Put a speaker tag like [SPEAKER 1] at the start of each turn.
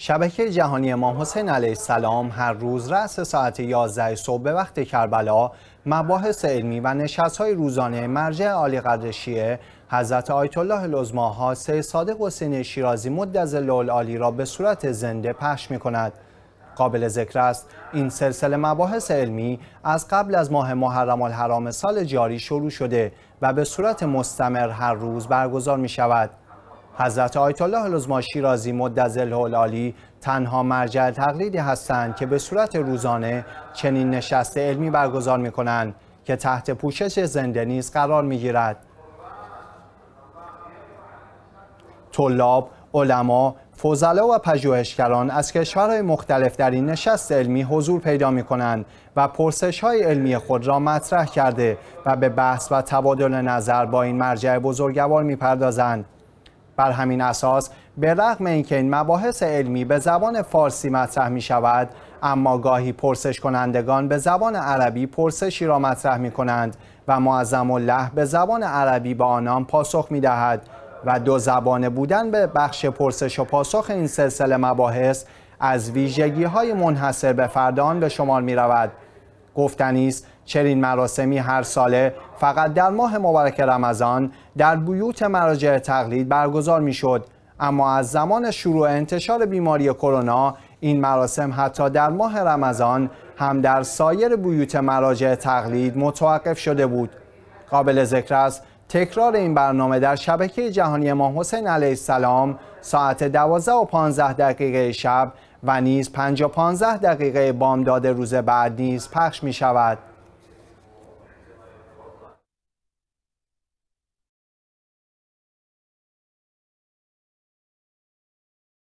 [SPEAKER 1] شبکه جهانی امام حسین علیه السلام هر روز رأس ساعت 11 صبح به وقت کربلا مباحث علمی و های روزانه مرجع عالی قدر شیعه حضرت آیت الله لزما حاسه صادق حسین شیرازی مدز العالی را به صورت زنده پخش می کند. قابل ذکر است این سلسله مباحث علمی از قبل از ماه محرم الحرام سال جاری شروع شده و به صورت مستمر هر روز برگزار می شود. حضرت آیت الله العظما شیرازی مدظل الهلالی تنها مرجع تقلیدی هستند که به صورت روزانه چنین نشست علمی برگزار می کنند که تحت پوشش زنده نیز قرار می گیرد. طلاب، علما، فوزلا و پژوهشگران از کشورهای مختلف در این نشست علمی حضور پیدا می کنند و پرسش های علمی خود را مطرح کرده و به بحث و تبادل نظر با این مرجع بزرگوار می پردازند. بر همین اساس به رغم اینکه این مباحث علمی به زبان فارسی مطرح می شود اما گاهی پرسش کنندگان به زبان عربی پرسشی را مطرح می کنند و معظم الله به زبان عربی به آنان پاسخ می دهد و دو زبانه بودن به بخش پرسش و پاسخ این سلسله مباحث از ویژگی های منحصر به فردان به شمار می رود گفتنی چنین مراسمی هر ساله فقط در ماه مبارک رمضان در بیوت مراجع تقلید برگزار میشد اما از زمان شروع انتشار بیماری کرونا این مراسم حتی در ماه رمضان هم در سایر بیوت مراجع تقلید متوقف شده بود قابل ذکر است تکرار این برنامه در شبکه جهانی امام حسین علیه السلام ساعت 12 و 15 دقیقه شب و نیز 5 و 15 دقیقه بامداد روز بعد نیز پخش می شود.